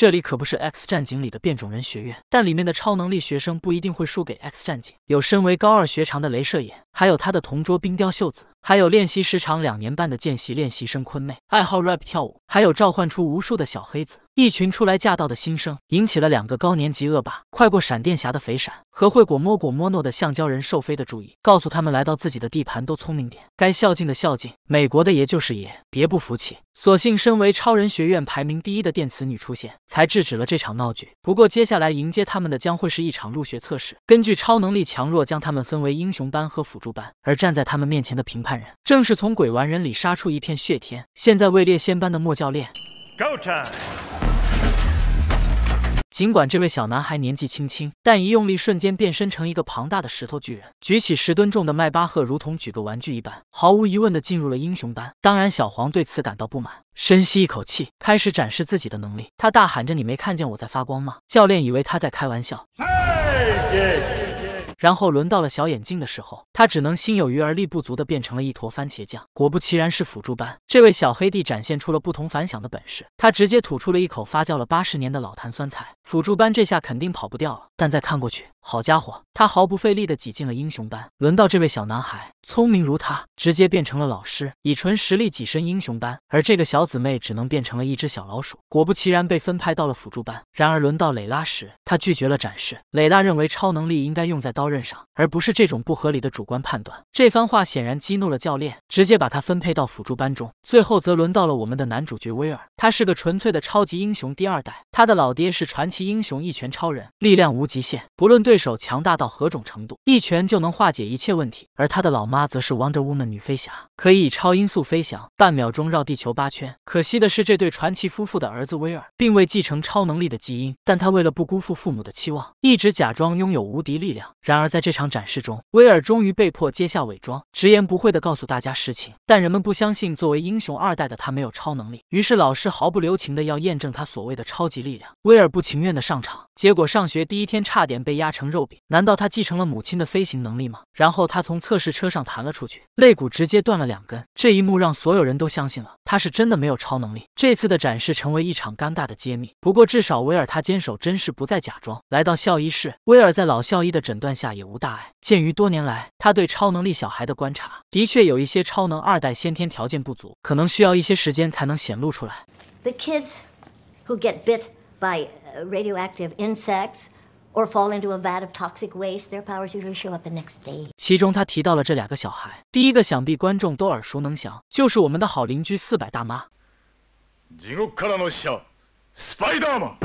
这里可不是《X 战警》里的变种人学院，但里面的超能力学生不一定会输给《X 战警》。有身为高二学长的镭射眼，还有他的同桌冰雕秀子，还有练习时长两年半的见习练习生坤妹，爱好 rap 跳舞，还有召唤出无数的小黑子。一群初来乍到的新生引起了两个高年级恶霸，快过闪电侠的肥闪和会果摸果摸诺的橡胶人兽飞的注意，告诉他们来到自己的地盘都聪明点，该孝敬的孝敬，美国的爷就是爷，别不服气。所幸身为超人学院排名第一的电磁女出现，才制止了这场闹剧。不过接下来迎接他们的将会是一场入学测试，根据超能力强弱将他们分为英雄班和辅助班，而站在他们面前的评判人正是从鬼玩人里杀出一片血天，现在位列仙班的莫教练。尽管这位小男孩年纪轻轻，但一用力瞬间变身成一个庞大的石头巨人，举起十吨重的迈巴赫，如同举个玩具一般，毫无疑问地进入了英雄班。当然，小黄对此感到不满，深吸一口气，开始展示自己的能力。他大喊着：“你没看见我在发光吗？”教练以为他在开玩笑。然后轮到了小眼镜的时候，他只能心有余而力不足的变成了一坨番茄酱。果不其然，是辅助班。这位小黑弟展现出了不同凡响的本事，他直接吐出了一口发酵了八十年的老坛酸菜。辅助班这下肯定跑不掉了。但再看过去，好家伙，他毫不费力的挤进了英雄班。轮到这位小男孩，聪明如他，直接变成了老师，以纯实力挤身英雄班。而这个小姊妹只能变成了一只小老鼠。果不其然，被分派到了辅助班。然而轮到蕾拉时，他拒绝了展示。蕾拉认为超能力应该用在刀。任上，而不是这种不合理的主观判断。这番话显然激怒了教练，直接把他分配到辅助班中。最后则轮到了我们的男主角威尔，他是个纯粹的超级英雄第二代，他的老爹是传奇英雄一拳超人，力量无极限，不论对手强大到何种程度，一拳就能化解一切问题。而他的老妈则是 Wonder Woman 女飞侠。可以以超音速飞翔，半秒钟绕地球八圈。可惜的是，这对传奇夫妇的儿子威尔并未继承超能力的基因，但他为了不辜负父母的期望，一直假装拥有无敌力量。然而，在这场展示中，威尔终于被迫揭下伪装，直言不讳地告诉大家实情。但人们不相信，作为英雄二代的他没有超能力。于是，老师毫不留情地要验证他所谓的超级力量。威尔不情愿地上场，结果上学第一天差点被压成肉饼。难道他继承了母亲的飞行能力吗？然后他从测试车上弹了出去，肋骨直接断了。两根，这一幕让所有人都相信了，他是真的没有超能力。这次的展示成为一场尴尬的揭秘。不过至少威尔他坚守真实，不再假装。来到校医室，威尔在老校医的诊断下也无大碍。鉴于多年来他对超能力小孩的观察，的确有一些超能二代先天条件不足，可能需要一些时间才能显露出来。or fall into a vat of toxic waste their powers usually show up the next day 其中他提到了这两个小孩第一个想必观众都耳熟能详就是我们的好邻居四百大妈 youcanna noshow spy damn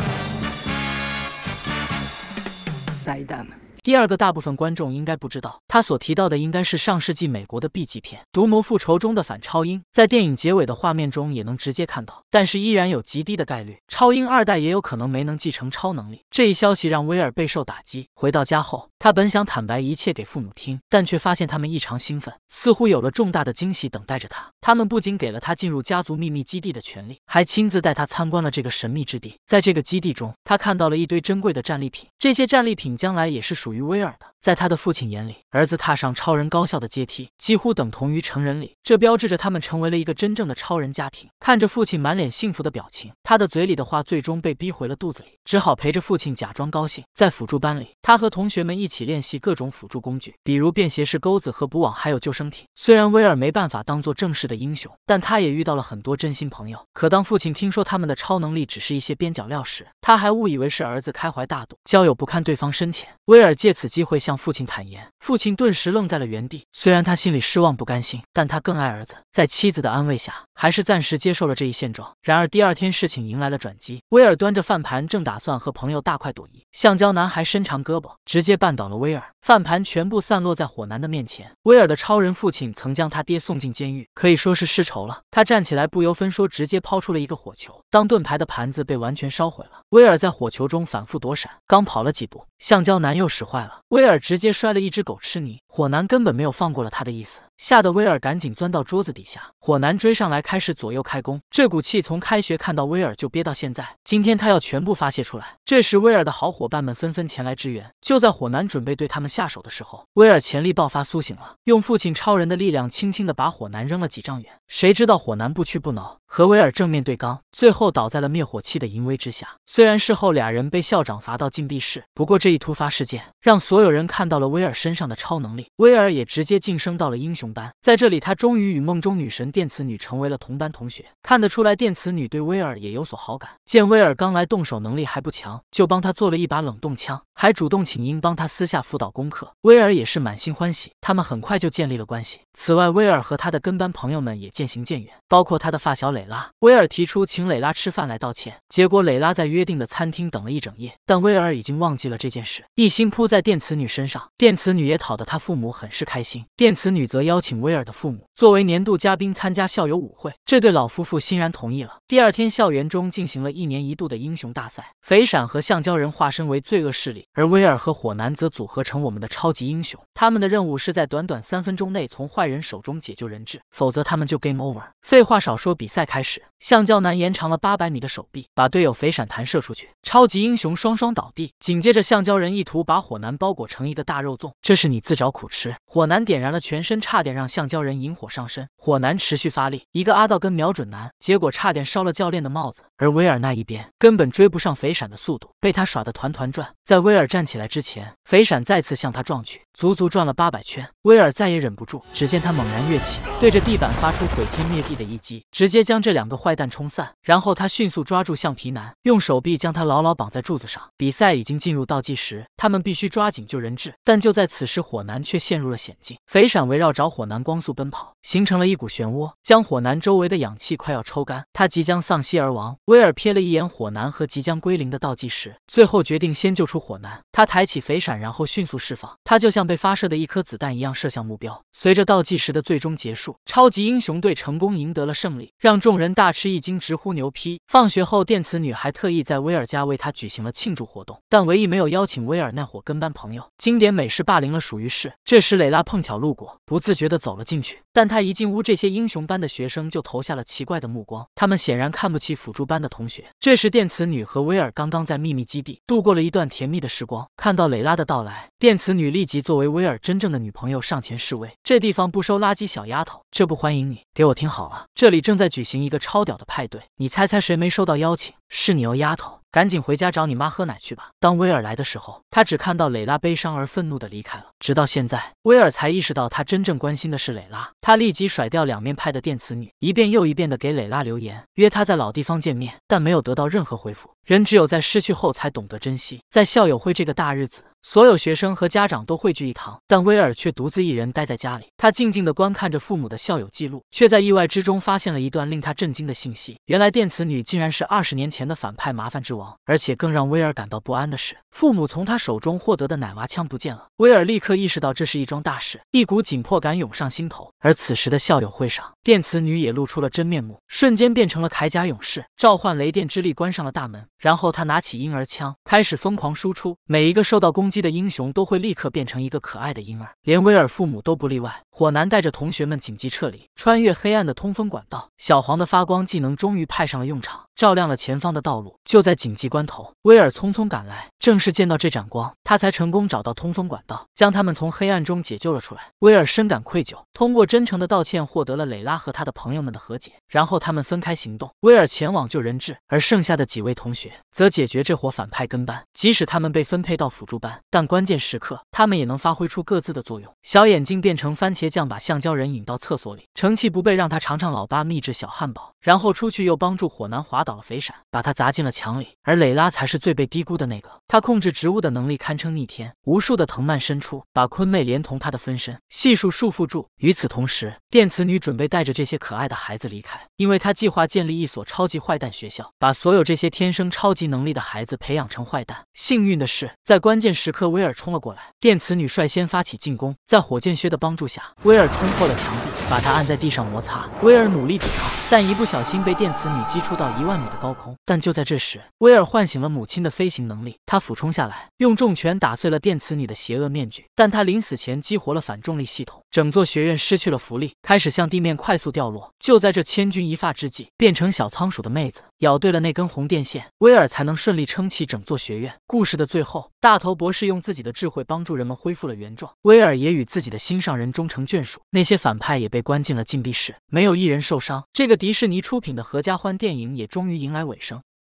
第二个，大部分观众应该不知道，他所提到的应该是上世纪美国的 B 级片《毒魔复仇》中的反超英，在电影结尾的画面中也能直接看到。但是依然有极低的概率，超英二代也有可能没能继承超能力。这一消息让威尔备受打击。回到家后，他本想坦白一切给父母听，但却发现他们异常兴奋，似乎有了重大的惊喜等待着他。他们不仅给了他进入家族秘密基地的权利，还亲自带他参观了这个神秘之地。在这个基地中，他看到了一堆珍贵的战利品，这些战利品将来也是属。于。于威尔的，在他的父亲眼里，儿子踏上超人高校的阶梯，几乎等同于成人礼，这标志着他们成为了一个真正的超人家庭。看着父亲满脸幸福的表情，他的嘴里的话最终被逼回了肚子里，只好陪着父亲假装高兴。在辅助班里，他和同学们一起练习各种辅助工具，比如便携式钩子和捕网，还有救生艇。虽然威尔没办法当做正式的英雄，但他也遇到了很多真心朋友。可当父亲听说他们的超能力只是一些边角料时，他还误以为是儿子开怀大度，交友不看对方深浅。威尔。借此机会向父亲坦言，父亲顿时愣在了原地。虽然他心里失望不甘心，但他更爱儿子。在妻子的安慰下。还是暂时接受了这一现状。然而第二天事情迎来了转机，威尔端着饭盘，正打算和朋友大快朵颐，橡胶男孩伸长胳膊，直接绊倒了威尔，饭盘全部散落在火男的面前。威尔的超人父亲曾将他爹送进监狱，可以说是世仇了。他站起来，不由分说，直接抛出了一个火球。当盾牌的盘子被完全烧毁了，威尔在火球中反复躲闪，刚跑了几步，橡胶男又使坏了，威尔直接摔了一只狗吃泥。火男根本没有放过了他的意思，吓得威尔赶紧钻到桌子底下，火男追上来。开始左右开弓，这股气从开学看到威尔就憋到现在，今天他要全部发泄出来。这时，威尔的好伙伴们纷纷前来支援。就在火男准备对他们下手的时候，威尔潜力爆发苏醒了，用父亲超人的力量，轻轻的把火男扔了几丈远。谁知道火男不屈不挠。和威尔正面对刚，最后倒在了灭火器的淫威之下。虽然事后俩人被校长罚到禁闭室，不过这一突发事件让所有人看到了威尔身上的超能力。威尔也直接晋升到了英雄班，在这里他终于与梦中女神电磁女成为了同班同学。看得出来，电磁女对威尔也有所好感。见威尔刚来，动手能力还不强，就帮他做了一把冷冻枪，还主动请缨帮他私下辅导功课。威尔也是满心欢喜，他们很快就建立了关系。此外，威尔和他的跟班朋友们也渐行渐远，包括他的发小磊。拉威尔提出请蕾拉吃饭来道歉，结果蕾拉在约定的餐厅等了一整夜，但威尔已经忘记了这件事，一心扑在电磁女身上。电磁女也讨得他父母很是开心，电磁女则邀请威尔的父母作为年度嘉宾参加校友舞会，这对老夫妇欣然同意了。第二天，校园中进行了一年一度的英雄大赛，肥闪和橡胶人化身为罪恶势力，而威尔和火男则组合成我们的超级英雄，他们的任务是在短短三分钟内从坏人手中解救人质，否则他们就 game over。废话少说，比赛。开始，橡胶男延长了八百米的手臂，把队友肥闪弹射出去，超级英雄双双倒地。紧接着，橡胶人意图把火男包裹成一个大肉粽，这是你自找苦吃。火男点燃了全身，差点让橡胶人引火上身。火男持续发力，一个阿道根瞄准男，结果差点烧了教练的帽子。而威尔那一边根本追不上肥闪的速度，被他耍得团团转。在威尔站起来之前，肥闪再次向他撞去，足足转了八百圈。威尔再也忍不住，只见他猛然跃起，对着地板发出毁天灭地的一击，直接将。将这两个坏蛋冲散，然后他迅速抓住橡皮男，用手臂将他牢牢绑在柱子上。比赛已经进入倒计时，他们必须抓紧救人质。但就在此时，火男却陷入了险境。肥闪围绕着火男光速奔跑，形成了一股漩涡，将火男周围的氧气快要抽干，他即将丧息而亡。威尔瞥了一眼火男和即将归零的倒计时，最后决定先救出火男。他抬起肥闪，然后迅速释放，他就像被发射的一颗子弹一样射向目标。随着倒计时的最终结束，超级英雄队成功赢得了胜利，让。众人大吃一惊，直呼牛批。放学后，电磁女还特意在威尔家为他举行了庆祝活动，但唯一没有邀请威尔那伙跟班朋友。经典美式霸凌了，属于是。这时，蕾拉碰巧路过，不自觉地走了进去。但她一进屋，这些英雄班的学生就投下了奇怪的目光，他们显然看不起辅助班的同学。这时，电磁女和威尔刚刚在秘密基地度过了一段甜蜜的时光，看到蕾拉的到来，电磁女立即作为威尔真正的女朋友上前示威：“这地方不收垃圾小丫头，这不欢迎你。给我听好了，这里正在举行。”一个超屌的派对，你猜猜谁没收到邀请？是你哦，丫头，赶紧回家找你妈喝奶去吧。当威尔来的时候，他只看到蕾拉悲伤而愤怒的离开了。直到现在，威尔才意识到他真正关心的是蕾拉。他立即甩掉两面派的电磁女，一遍又一遍的给蕾拉留言，约她在老地方见面，但没有得到任何回复。人只有在失去后才懂得珍惜。在校友会这个大日子。所有学生和家长都汇聚一堂，但威尔却独自一人待在家里。他静静的观看着父母的校友记录，却在意外之中发现了一段令他震惊的信息。原来电磁女竟然是二十年前的反派麻烦之王。而且更让威尔感到不安的是，父母从他手中获得的奶娃枪不见了。威尔立刻意识到这是一桩大事，一股紧迫感涌上心头。而此时的校友会上，电磁女也露出了真面目，瞬间变成了铠甲勇士，召唤雷电之力，关上了大门。然后他拿起婴儿枪。开始疯狂输出，每一个受到攻击的英雄都会立刻变成一个可爱的婴儿，连威尔父母都不例外。火男带着同学们紧急撤离，穿越黑暗的通风管道。小黄的发光技能终于派上了用场。照亮了前方的道路。就在紧急关头，威尔匆匆赶来，正是见到这盏光，他才成功找到通风管道，将他们从黑暗中解救了出来。威尔深感愧疚，通过真诚的道歉，获得了蕾拉和他的朋友们的和解。然后他们分开行动，威尔前往救人质，而剩下的几位同学则解决这伙反派跟班。即使他们被分配到辅助班，但关键时刻，他们也能发挥出各自的作用。小眼睛变成番茄酱，把橡胶人引到厕所里，乘气不备，让他尝尝老八秘制小汉堡。然后出去又帮助火男滑。倒了肥闪，把他砸进了墙里。而蕾拉才是最被低估的那个，她控制植物的能力堪称逆天。无数的藤蔓伸出，把昆妹连同她的分身悉数束缚住。与此同时，电磁女准备带着这些可爱的孩子离开，因为她计划建立一所超级坏蛋学校，把所有这些天生超级能力的孩子培养成坏蛋。幸运的是，在关键时刻，威尔冲了过来。电磁女率先发起进攻，在火箭靴的帮助下，威尔冲破了墙壁，把他按在地上摩擦。威尔努力抵抗。但一不小心被电磁女击出到一万米的高空，但就在这时，威尔唤醒了母亲的飞行能力，他俯冲下来，用重拳打碎了电磁女的邪恶面具。但他临死前激活了反重力系统，整座学院失去了浮力，开始向地面快速掉落。就在这千钧一发之际，变成小仓鼠的妹子。咬对了那根红电线，威尔才能顺利撑起整座学院。故事的最后，大头博士用自己的智慧帮助人们恢复了原状，威尔也与自己的心上人终成眷属，那些反派也被关进了禁闭室，没有一人受伤。这个迪士尼出品的《合家欢》电影也终于迎来尾声。